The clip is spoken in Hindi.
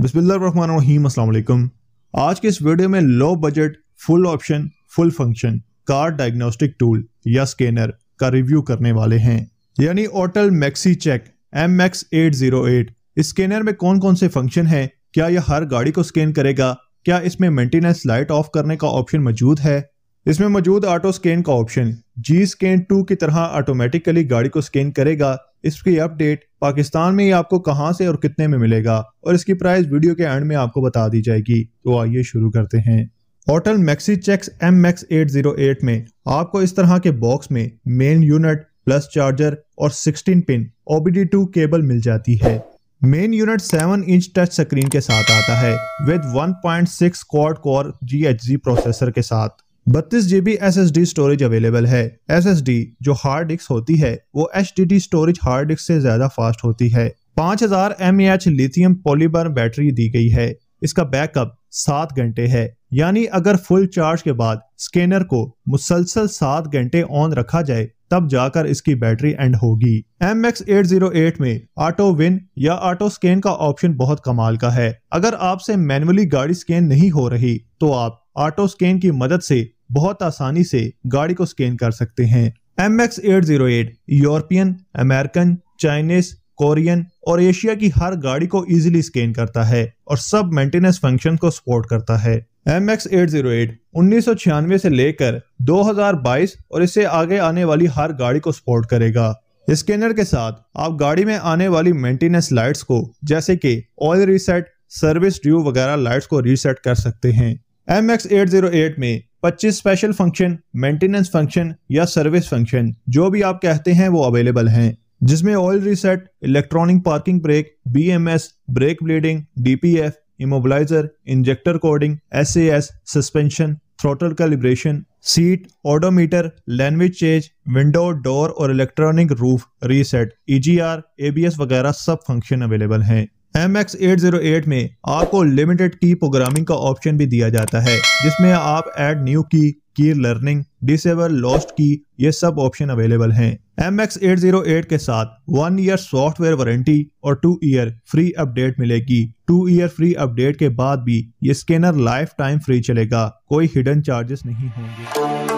बिस्मिल्लाम अल्लाम आज के इस वीडियो में low budget full option full function car diagnostic tool या स्कैनर का रिव्यू करने वाले हैं यानी Autel maxi check M X eight zero eight scanner में कौन कौन से फंक्शन हैं क्या यह हर गाड़ी को स्कैन करेगा क्या इसमें मेंटेनेंस लाइट ऑफ करने का ऑप्शन मौजूद है इसमें मौजूद ऑटो स्कैन का ऑप्शन जी स्कैन टू की तरह ऑटोमेटिकली गाड़ी को स्कैन करेगा इसकी अपडेट पाकिस्तान में ही आपको कहां से और कितने में मिलेगा और इसकी प्राइस वीडियो के एंड में आपको बता दी जाएगी तो आइए शुरू करते हैं Autel maxi checks M max eight zero eight में आपको इस तरह के बॉक्स में मेन यूनिट प्लस चार्जर और sixteen pin OBD two cable मिल जाती है main unit seven inch touch screen के साथ आता है with one point six quad core G processor के साथ बत्तीस G B S S D storage available है एस एस डी जो हार्ड डिस्क होती है वो H D D storage hard disk से ज्यादा फास्ट होती है पांच हजार M H lithium polymer battery दी गई है इसका बैकअप सात घंटे है यानी अगर फुल चार्ज के बाद स्कैनर को मुसलसल सात घंटे ऑन रखा जाए तब जाकर इसकी बैटरी एंड होगी M X eight zero eight में ऑटो विन या ऑटो स्कैन का ऑप्शन बहुत कमाल का है अगर आपसे मैनुअली गाड़ी स्कैन नहीं हो रही तो आप ऑटो स्कैन की मदद से बहुत आसानी से गाड़ी को स्कैन कर सकते हैं M X eight zero eight European American Chinese Korean और एशिया की हर गाड़ी को इजीली स्कैन करता है और सब मेंटेनेंस फंक्शन को सपोर्ट करता है M X eight zero eight उन्नीस से लेकर 2022 और इससे आगे आने वाली हर गाड़ी को सपोर्ट करेगा स्कैनर के साथ आप गाड़ी में आने वाली मेंटेनेंस लाइट्स को जैसे कि ऑयल रीसेट सर्विस ड्यू वगैरह लाइट्स को रीसेट कर सकते हैं M X eight zero eight में 25 स्पेशल फंक्शन मेंटेनेंस फंक्शन या सर्विस फंक्शन जो भी आप कहते हैं वो अवेलेबल हैं जिसमें oil reset electronic parking brake BMS brake bleeding DPF immobiliser injector coding SAS suspension throttle calibration seat odometer language change window door और electronic roof reset EGR ABS वगैरह सब फंक्शन अवेलेबल हैं M X eight zero eight में आपको लिमिटेड की प्रोग्रामिंग का ऑप्शन भी दिया जाता है जिसमें आप एड न्यू की की लर्निंग डिसेबल लॉस्ट की ये सब ऑप्शन अवेलेबल हैं M X eight zero eight के साथ वन ईयर सॉफ्टवेयर वारंटी और टू ईयर फ्री अपडेट मिलेगी टू ईयर फ्री अपडेट के बाद भी ये स्कैनर लाइफ टाइम फ्री चलेगा कोई हिडन चार्जेस नहीं होंगे